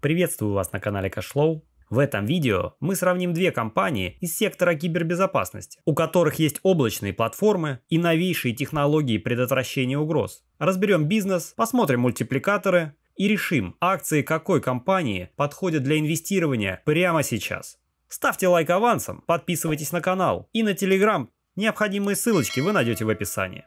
Приветствую вас на канале Кашлоу. В этом видео мы сравним две компании из сектора кибербезопасности, у которых есть облачные платформы и новейшие технологии предотвращения угроз. Разберем бизнес, посмотрим мультипликаторы и решим, акции какой компании подходят для инвестирования прямо сейчас. Ставьте лайк авансом, подписывайтесь на канал и на Telegram. Необходимые ссылочки вы найдете в описании.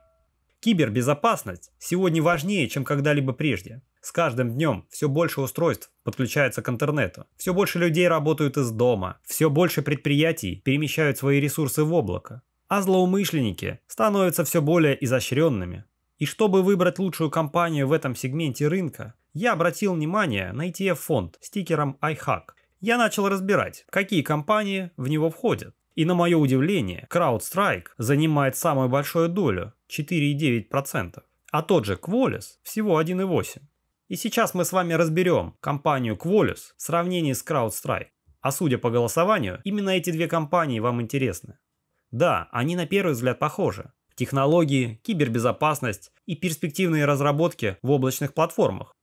Кибербезопасность сегодня важнее, чем когда-либо прежде. С каждым днем все больше устройств подключается к интернету, все больше людей работают из дома, все больше предприятий перемещают свои ресурсы в облако, а злоумышленники становятся все более изощренными. И чтобы выбрать лучшую компанию в этом сегменте рынка, я обратил внимание на ETF-фонд с тикером iHack. Я начал разбирать, какие компании в него входят. И на мое удивление, CrowdStrike занимает самую большую долю – 4,9%, а тот же Qualys – всего 1,8%. И сейчас мы с вами разберем компанию Qualys в сравнении с CrowdStrike. А судя по голосованию, именно эти две компании вам интересны. Да, они на первый взгляд похожи. Технологии, кибербезопасность и перспективные разработки в облачных платформах.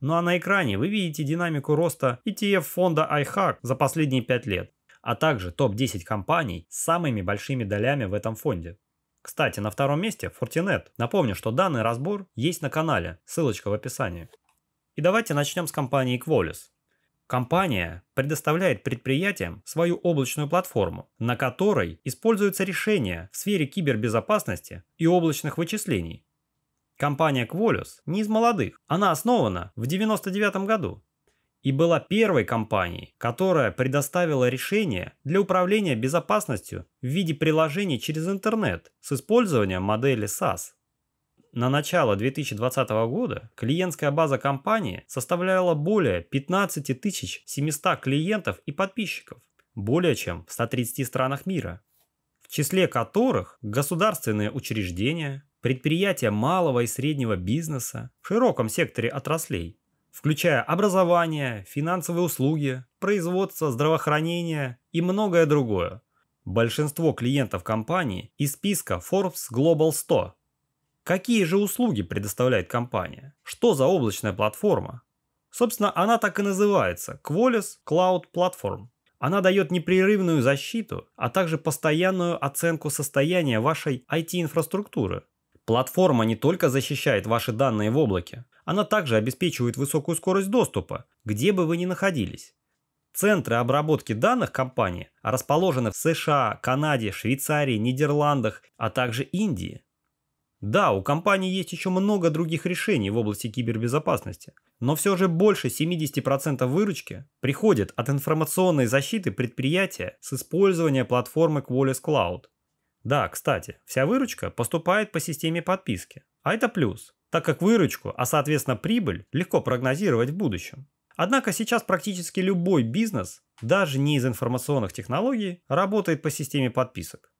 Ну а на экране вы видите динамику роста ETF фонда iHack за последние 5 лет, а также топ-10 компаний с самыми большими долями в этом фонде. Кстати, на втором месте Fortinet. Напомню, что данный разбор есть на канале, ссылочка в описании. И давайте начнем с компании Equalis. Компания предоставляет предприятиям свою облачную платформу, на которой используются решения в сфере кибербезопасности и облачных вычислений. Компания Qualys не из молодых, она основана в 1999 году и была первой компанией, которая предоставила решение для управления безопасностью в виде приложений через интернет с использованием модели SaaS. На начало 2020 года клиентская база компании составляла более 15 700 клиентов и подписчиков, более чем в 130 странах мира, в числе которых государственные учреждения, предприятия малого и среднего бизнеса в широком секторе отраслей – включая образование, финансовые услуги, производство, здравоохранение и многое другое. Большинство клиентов компании из списка Forbes Global 100. Какие же услуги предоставляет компания? Что за облачная платформа? Собственно, она так и называется – Qualys Cloud Platform. Она дает непрерывную защиту, а также постоянную оценку состояния вашей IT-инфраструктуры – Платформа не только защищает ваши данные в облаке, она также обеспечивает высокую скорость доступа, где бы вы ни находились. Центры обработки данных компании расположены в США, Канаде, Швейцарии, Нидерландах, а также Индии. Да, у компании есть еще много других решений в области кибербезопасности, но все же больше 70% выручки приходит от информационной защиты предприятия с использованием платформы Qualys Cloud. Да, кстати, вся выручка поступает по системе подписки, а это плюс, так как выручку, а соответственно прибыль, легко прогнозировать в будущем. Однако сейчас практически любой бизнес, даже не из информационных технологий, работает по системе подписок.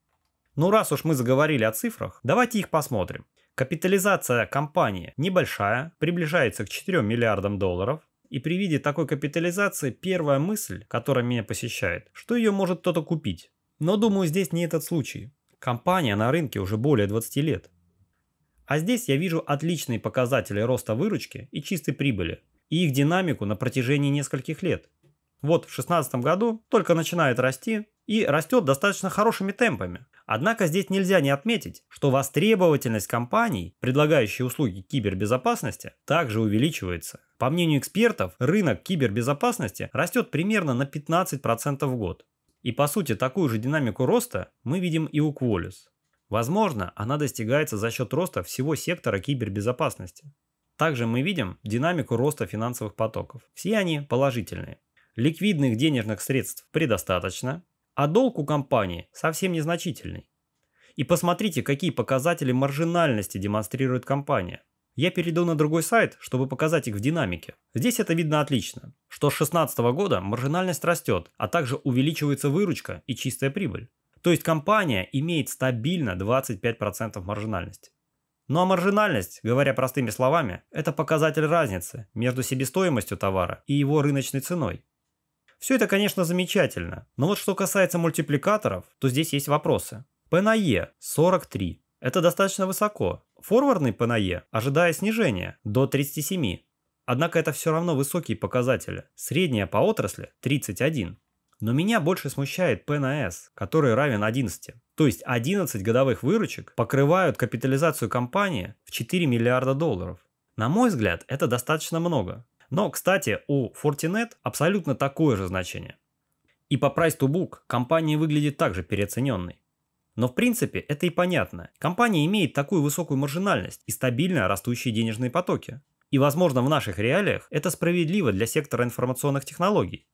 Ну раз уж мы заговорили о цифрах, давайте их посмотрим. Капитализация компании небольшая, приближается к 4 миллиардам долларов. И при виде такой капитализации первая мысль, которая меня посещает, что ее может кто-то купить. Но думаю, здесь не этот случай. Компания на рынке уже более 20 лет. А здесь я вижу отличные показатели роста выручки и чистой прибыли, и их динамику на протяжении нескольких лет. Вот в 2016 году только начинает расти и растет достаточно хорошими темпами. Однако здесь нельзя не отметить, что востребовательность компаний, предлагающих услуги кибербезопасности, также увеличивается. По мнению экспертов, рынок кибербезопасности растет примерно на 15% в год. И по сути такую же динамику роста мы видим и у Qualys. Возможно, она достигается за счет роста всего сектора кибербезопасности. Также мы видим динамику роста финансовых потоков. Все они положительные. Ликвидных денежных средств предостаточно, а долг у компании совсем незначительный. И посмотрите, какие показатели маржинальности демонстрирует компания – я перейду на другой сайт, чтобы показать их в динамике. Здесь это видно отлично, что с 2016 года маржинальность растет, а также увеличивается выручка и чистая прибыль. То есть компания имеет стабильно 25% маржинальности. Ну а маржинальность, говоря простыми словами, это показатель разницы между себестоимостью товара и его рыночной ценой. Все это, конечно, замечательно, но вот что касается мультипликаторов, то здесь есть вопросы. P на E 43. Это достаточно высоко, форвардный ПНЕ, ожидая снижения до 37. Однако это все равно высокие показатели. Средняя по отрасли 31. Но меня больше смущает ПНС, который равен 11. То есть 11 годовых выручек покрывают капитализацию компании в 4 миллиарда долларов. На мой взгляд, это достаточно много. Но, кстати, у Fortinet абсолютно такое же значение. И по price to book компания выглядит также переоцененной. Но в принципе это и понятно. Компания имеет такую высокую маржинальность и стабильно растущие денежные потоки. И возможно в наших реалиях это справедливо для сектора информационных технологий.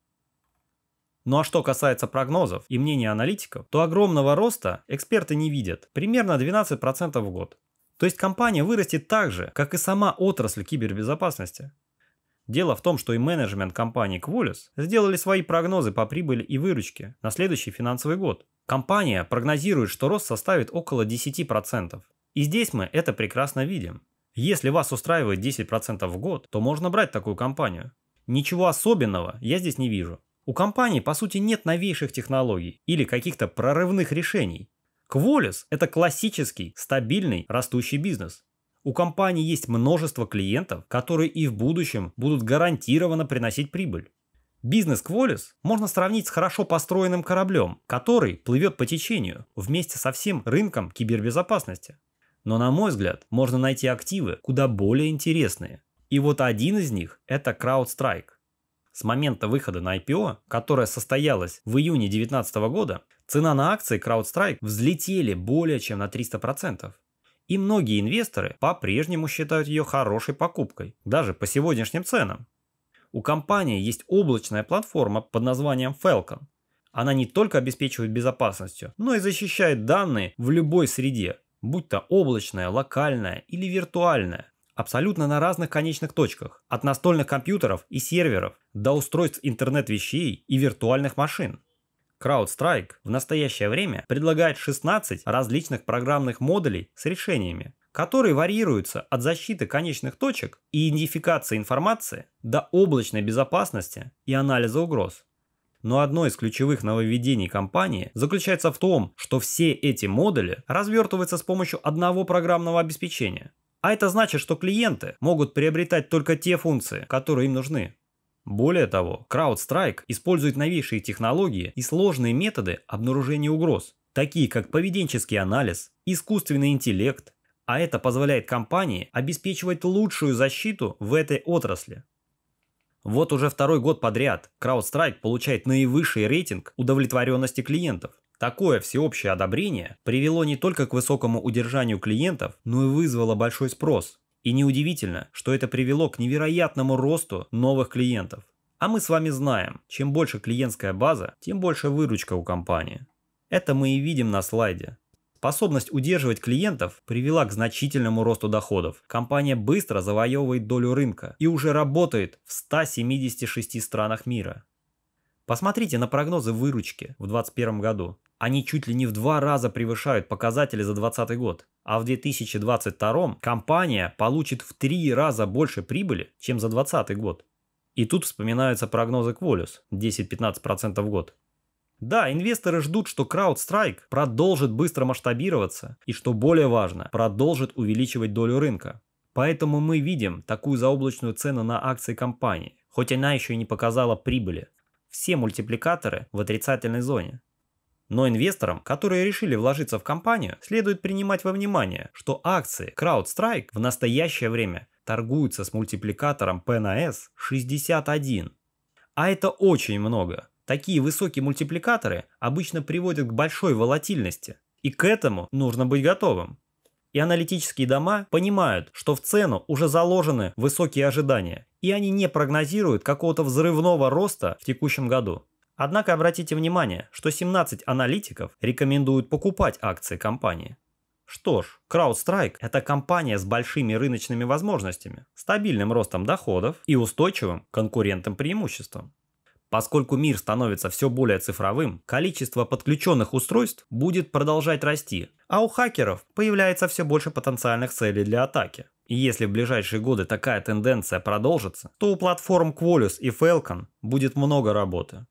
Ну а что касается прогнозов и мнения аналитиков, то огромного роста эксперты не видят, примерно 12% в год. То есть компания вырастет так же, как и сама отрасль кибербезопасности. Дело в том, что и менеджмент компании Qualis сделали свои прогнозы по прибыли и выручке на следующий финансовый год. Компания прогнозирует, что рост составит около 10%. И здесь мы это прекрасно видим. Если вас устраивает 10% в год, то можно брать такую компанию. Ничего особенного я здесь не вижу. У компании, по сути, нет новейших технологий или каких-то прорывных решений. Кволис – это классический, стабильный, растущий бизнес. У компании есть множество клиентов, которые и в будущем будут гарантированно приносить прибыль. Бизнес Кволис можно сравнить с хорошо построенным кораблем, который плывет по течению вместе со всем рынком кибербезопасности. Но на мой взгляд, можно найти активы куда более интересные. И вот один из них – это CrowdStrike. С момента выхода на IPO, которое состоялось в июне 2019 года, цена на акции CrowdStrike взлетели более чем на 300%. И многие инвесторы по-прежнему считают ее хорошей покупкой, даже по сегодняшним ценам. У компании есть облачная платформа под названием Falcon. Она не только обеспечивает безопасностью, но и защищает данные в любой среде, будь то облачная, локальная или виртуальная, абсолютно на разных конечных точках, от настольных компьютеров и серверов до устройств интернет-вещей и виртуальных машин. CrowdStrike в настоящее время предлагает 16 различных программных модулей с решениями, которые варьируются от защиты конечных точек и идентификации информации до облачной безопасности и анализа угроз. Но одно из ключевых нововведений компании заключается в том, что все эти модули развертываются с помощью одного программного обеспечения. А это значит, что клиенты могут приобретать только те функции, которые им нужны. Более того, CrowdStrike использует новейшие технологии и сложные методы обнаружения угроз, такие как поведенческий анализ, искусственный интеллект, а это позволяет компании обеспечивать лучшую защиту в этой отрасли. Вот уже второй год подряд CrowdStrike получает наивысший рейтинг удовлетворенности клиентов. Такое всеобщее одобрение привело не только к высокому удержанию клиентов, но и вызвало большой спрос. И неудивительно, что это привело к невероятному росту новых клиентов. А мы с вами знаем, чем больше клиентская база, тем больше выручка у компании. Это мы и видим на слайде. Способность удерживать клиентов привела к значительному росту доходов. Компания быстро завоевывает долю рынка и уже работает в 176 странах мира. Посмотрите на прогнозы выручки в 2021 году. Они чуть ли не в два раза превышают показатели за 2020 год. А в 2022 компания получит в три раза больше прибыли, чем за 2020 год. И тут вспоминаются прогнозы Qualys 10-15% в год. Да, инвесторы ждут, что CrowdStrike продолжит быстро масштабироваться и, что более важно, продолжит увеличивать долю рынка. Поэтому мы видим такую заоблачную цену на акции компании, хоть она еще и не показала прибыли, все мультипликаторы в отрицательной зоне. Но инвесторам, которые решили вложиться в компанию, следует принимать во внимание, что акции CrowdStrike в настоящее время торгуются с мультипликатором P на S 61. А это очень много. Такие высокие мультипликаторы обычно приводят к большой волатильности. И к этому нужно быть готовым. И аналитические дома понимают, что в цену уже заложены высокие ожидания и они не прогнозируют какого-то взрывного роста в текущем году. Однако обратите внимание, что 17 аналитиков рекомендуют покупать акции компании. Что ж, CrowdStrike – это компания с большими рыночными возможностями, стабильным ростом доходов и устойчивым конкурентным преимуществом. Поскольку мир становится все более цифровым, количество подключенных устройств будет продолжать расти, а у хакеров появляется все больше потенциальных целей для атаки. И если в ближайшие годы такая тенденция продолжится, то у платформ Qualys и Falcon будет много работы.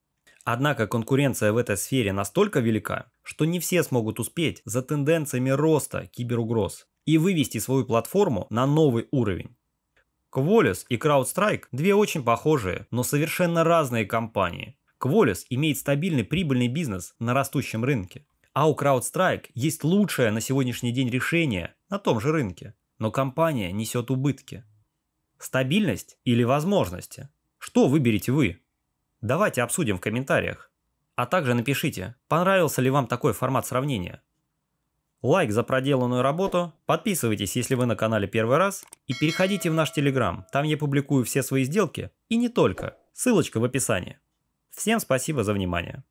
Однако конкуренция в этой сфере настолько велика, что не все смогут успеть за тенденциями роста киберугроз и вывести свою платформу на новый уровень. Qualys и CrowdStrike – две очень похожие, но совершенно разные компании. Qualys имеет стабильный прибыльный бизнес на растущем рынке, а у CrowdStrike есть лучшее на сегодняшний день решение на том же рынке – но компания несет убытки. Стабильность или возможности? Что выберете вы? Давайте обсудим в комментариях. А также напишите, понравился ли вам такой формат сравнения. Лайк за проделанную работу, подписывайтесь, если вы на канале первый раз, и переходите в наш телеграм, там я публикую все свои сделки, и не только, ссылочка в описании. Всем спасибо за внимание.